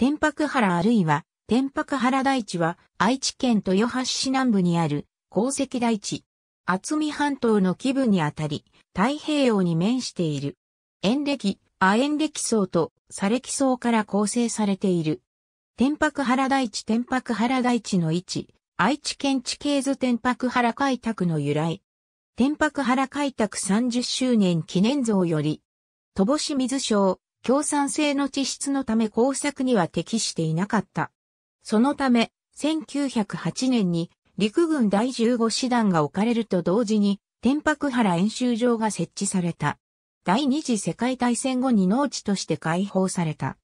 天白原あるいは、天白原台地は、愛知県豊橋市南部にある、鉱石台地。厚見半島の基部にあたり、太平洋に面している。塩歴、亜塩歴層と砂礫層から構成されている。天白原台地天白原台地の位置、愛知県地形図天白原開拓の由来。天白原開拓30周年記念像より、戸星水省、共産性の地質のため工作には適していなかった。そのため、1908年に陸軍第15師団が置かれると同時に、天白原演習場が設置された。第二次世界大戦後に農地として解放された。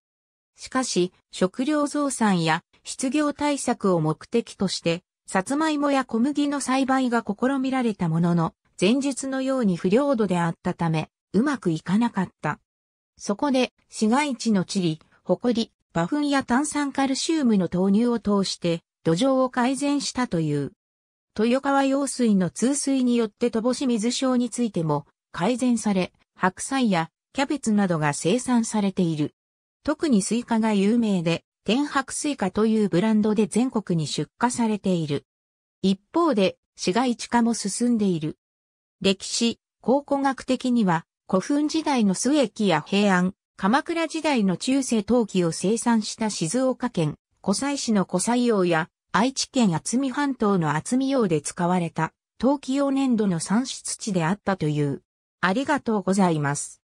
しかし、食料増産や失業対策を目的として、さつまいもや小麦の栽培が試みられたものの、前述のように不良度であったため、うまくいかなかった。そこで、市街地の地理、埃、馬粉や炭酸カルシウムの投入を通して、土壌を改善したという。豊川用水の通水によって乏し水症についても改善され、白菜やキャベツなどが生産されている。特にスイカが有名で、天白スイカというブランドで全国に出荷されている。一方で、市街地化も進んでいる。歴史、考古学的には、古墳時代の末期や平安、鎌倉時代の中世陶器を生産した静岡県、湖西市の湖西用や、愛知県厚見半島の厚見用で使われた、陶器用粘土の産出地であったという。ありがとうございます。